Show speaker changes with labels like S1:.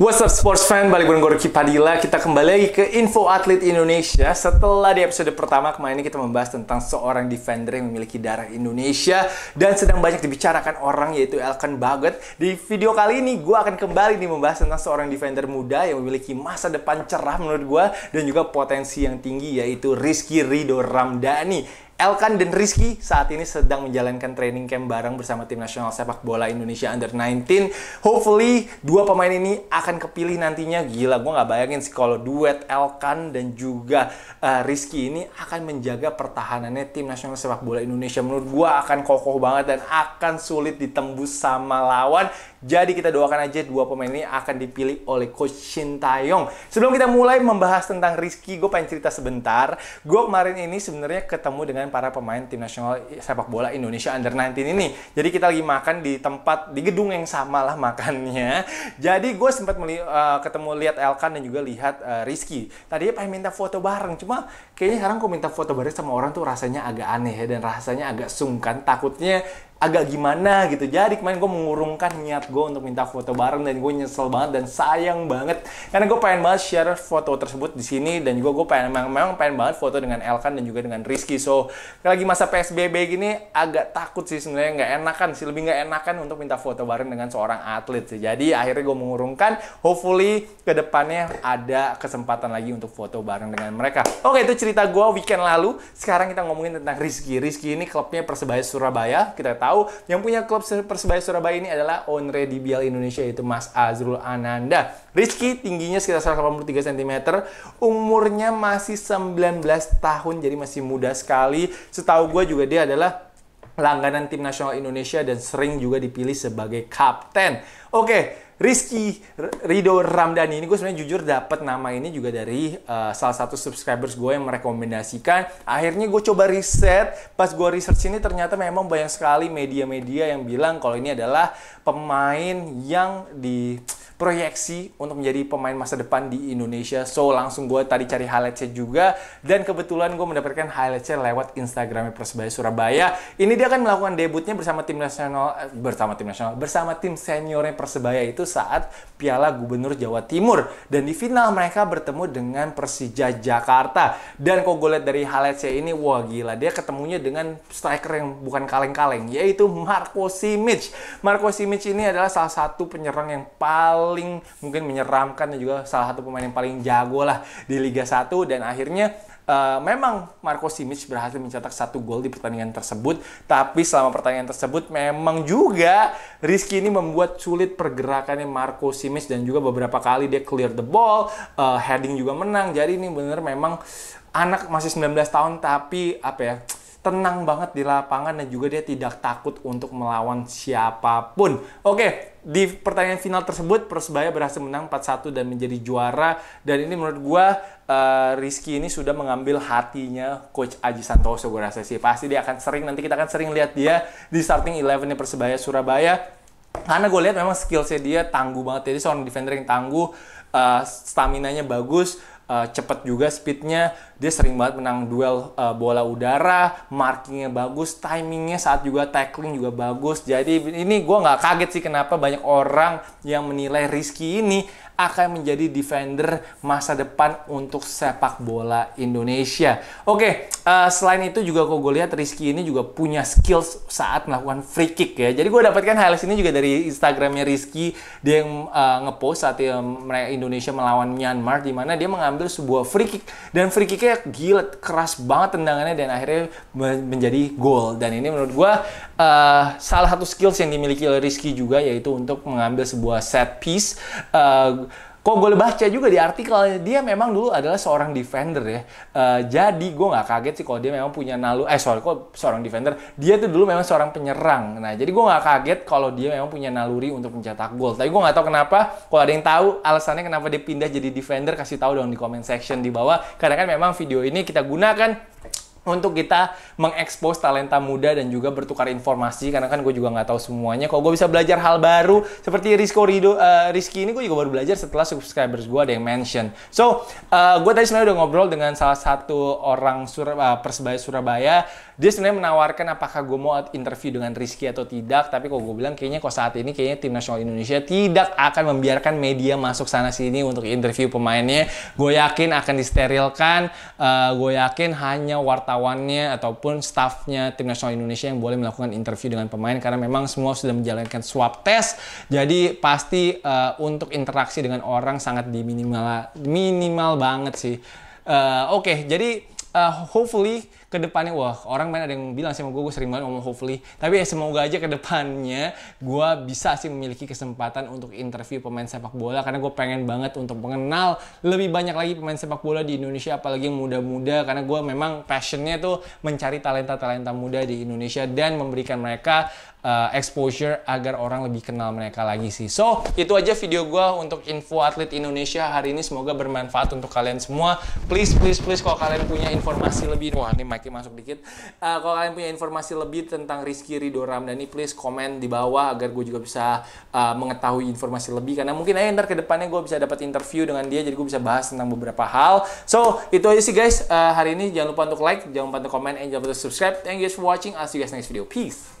S1: What's up sports fan, balik bareng gue Rocky Padilla Kita kembali lagi ke Info Atlet Indonesia Setelah di episode pertama kemarin ini kita membahas tentang seorang defender yang memiliki darah Indonesia Dan sedang banyak dibicarakan orang yaitu Elkan Bagot Di video kali ini gue akan kembali nih membahas tentang seorang defender muda Yang memiliki masa depan cerah menurut gue Dan juga potensi yang tinggi yaitu Rizky Rido Ramdhani Elkan dan Rizky saat ini sedang menjalankan training camp bareng bersama tim nasional sepak bola Indonesia Under 19. Hopefully dua pemain ini akan kepilih nantinya. Gila, gue gak bayangin sih kalau duet Elkan dan juga uh, Rizky ini akan menjaga pertahanannya tim nasional sepak bola Indonesia. Menurut gue akan kokoh banget dan akan sulit ditembus sama lawan jadi kita doakan aja dua pemain ini akan dipilih oleh Coach Shin Taeyong. Sebelum kita mulai membahas tentang Rizky, gue pengen cerita sebentar. Gue kemarin ini sebenarnya ketemu dengan para pemain tim nasional sepak bola Indonesia Under 19 ini. Jadi kita lagi makan di tempat di gedung yang sama lah makannya. Jadi gue sempat meli, uh, ketemu lihat Elkan dan juga lihat uh, Rizky. Tadinya pengen minta foto bareng, cuma kayaknya sekarang gue minta foto bareng sama orang tuh rasanya agak aneh ya dan rasanya agak sungkan. Takutnya agak gimana gitu. Jadi kemarin gue mengurungkan niat gue untuk minta foto bareng dan gue nyesel banget dan sayang banget karena gue pengen banget share foto tersebut di sini dan juga gue pengen memang, memang pengen banget foto dengan Elkan dan juga dengan Rizky. So lagi masa PSBB gini agak takut sih sebenarnya nggak enakan sih lebih nggak enakan untuk minta foto bareng dengan seorang atlet sih. Jadi akhirnya gue mengurungkan. Hopefully kedepannya ada kesempatan lagi untuk foto bareng dengan mereka. Oke itu cerita gue weekend lalu. Sekarang kita ngomongin tentang Rizky. Rizky ini klubnya Persebaya Surabaya. Kita tahu tahu yang punya klub Persebaya Surabaya ini adalah Onre di Bial Indonesia yaitu Mas Azrul Ananda. Rizky tingginya sekitar 183 cm, umurnya masih 19 tahun jadi masih muda sekali. Setahu gue juga dia adalah langganan tim nasional Indonesia dan sering juga dipilih sebagai kapten. Oke, Rizky Rido Ramdhani ini gue sebenarnya jujur dapat nama ini juga dari uh, salah satu subscribers gue yang merekomendasikan. Akhirnya gue coba riset, pas gue research ini ternyata memang banyak sekali media-media yang bilang kalau ini adalah pemain yang di proyeksi untuk menjadi pemain masa depan di Indonesia. So langsung gue tadi cari highlightsnya juga dan kebetulan gue mendapatkan highlightsnya lewat Instagramnya Persebaya Surabaya. Ini dia akan melakukan debutnya bersama tim nasional eh, bersama tim nasional bersama tim seniornya Persebaya itu saat Piala Gubernur Jawa Timur dan di final mereka bertemu dengan Persija Jakarta. Dan kok gue lihat dari highlightsnya ini wah gila dia ketemunya dengan striker yang bukan kaleng-kaleng yaitu Marco Simic. Marco Simic ini adalah salah satu penyerang yang paling paling mungkin menyeramkan dan juga salah satu pemain yang paling jago lah di Liga 1 dan akhirnya Uh, memang Marco Simic berhasil mencetak satu gol di pertandingan tersebut, tapi selama pertandingan tersebut memang juga Rizky ini membuat sulit pergerakannya Marco Simic dan juga beberapa kali dia clear the ball, uh, heading juga menang. Jadi ini bener memang anak masih 19 tahun tapi apa ya? tenang banget di lapangan dan juga dia tidak takut untuk melawan siapapun. Oke, di pertandingan final tersebut Persebaya berhasil menang 4-1 dan menjadi juara dan ini menurut gua uh, Rizky ini sudah mengambil hatinya coach Aji Santoso gua rasa sih. Pasti dia akan sering nanti kita akan sering lihat dia di starting 11-nya Persebaya Surabaya karena gue lihat memang skillsnya dia tangguh banget jadi ya. seorang defender yang tangguh uh, eh, stamina nya bagus uh, cepet juga speednya dia sering banget menang duel uh, bola udara markingnya bagus timingnya saat juga tackling juga bagus jadi ini gue nggak kaget sih kenapa banyak orang yang menilai Rizky ini akan menjadi defender masa depan untuk sepak bola Indonesia. Oke, uh, selain itu juga kok gue lihat Rizky ini juga punya skills saat melakukan free kick ya. Jadi gue dapatkan highlight ini juga dari Instagramnya Rizky. Dia yang uh, ngepost saat Indonesia melawan Myanmar di mana dia mengambil sebuah free kick dan free kicknya gila keras banget tendangannya dan akhirnya menjadi gol. Dan ini menurut gue uh, salah satu skills yang dimiliki oleh Rizky juga yaitu untuk mengambil sebuah set piece. Uh, kok gue baca juga di artikel dia memang dulu adalah seorang defender ya. Uh, jadi gue nggak kaget sih kalau dia memang punya nalu. Eh sorry kok seorang defender. Dia tuh dulu memang seorang penyerang. Nah jadi gue nggak kaget kalau dia memang punya naluri untuk mencetak gol. Tapi gue nggak tahu kenapa. Kalau ada yang tahu alasannya kenapa dia pindah jadi defender kasih tahu dong di comment section di bawah. Karena kan memang video ini kita gunakan untuk kita mengekspos talenta muda dan juga bertukar informasi karena kan gue juga nggak tahu semuanya kalau gue bisa belajar hal baru seperti Rizko Rido uh, Rizky ini gue juga baru belajar setelah subscribers gue ada yang mention so uh, eh, gue tadi sebenarnya udah ngobrol dengan salah satu orang Sur uh, eh, persebaya Surabaya dia sebenarnya menawarkan apakah gue mau interview dengan Rizky atau tidak tapi kalau gue bilang kayaknya kok saat ini kayaknya tim nasional Indonesia tidak akan membiarkan media masuk sana sini untuk interview pemainnya gue yakin akan disterilkan uh, gue yakin hanya wartawan wartawannya ataupun staffnya tim nasional Indonesia yang boleh melakukan interview dengan pemain karena memang semua sudah menjalankan swab test. Jadi pasti uh, untuk interaksi dengan orang sangat diminimal minimal banget sih. Uh, Oke, okay, jadi uh, hopefully ke depannya wah orang main ada yang bilang sih sama gue gue sering banget ngomong hopefully tapi ya semoga aja ke depannya gue bisa sih memiliki kesempatan untuk interview pemain sepak bola karena gue pengen banget untuk mengenal lebih banyak lagi pemain sepak bola di Indonesia apalagi yang muda-muda karena gue memang passionnya tuh mencari talenta-talenta muda di Indonesia dan memberikan mereka uh, exposure agar orang lebih kenal mereka lagi sih. So, itu aja video gue untuk info atlet Indonesia hari ini. Semoga bermanfaat untuk kalian semua. Please, please, please kalau kalian punya informasi lebih. Wah, ini mic masuk dikit. Uh, kalau kalian punya informasi lebih tentang Rizky Ridho Ramdhani, please komen di bawah agar gue juga bisa uh, mengetahui informasi lebih. Karena mungkin aja ntar ke depannya gue bisa dapat interview dengan dia, jadi gue bisa bahas tentang beberapa hal. So, itu aja sih guys. Uh, hari ini jangan lupa untuk like, jangan lupa untuk komen, and jangan lupa untuk subscribe. Thank you guys for watching. I'll see you guys next video. Peace.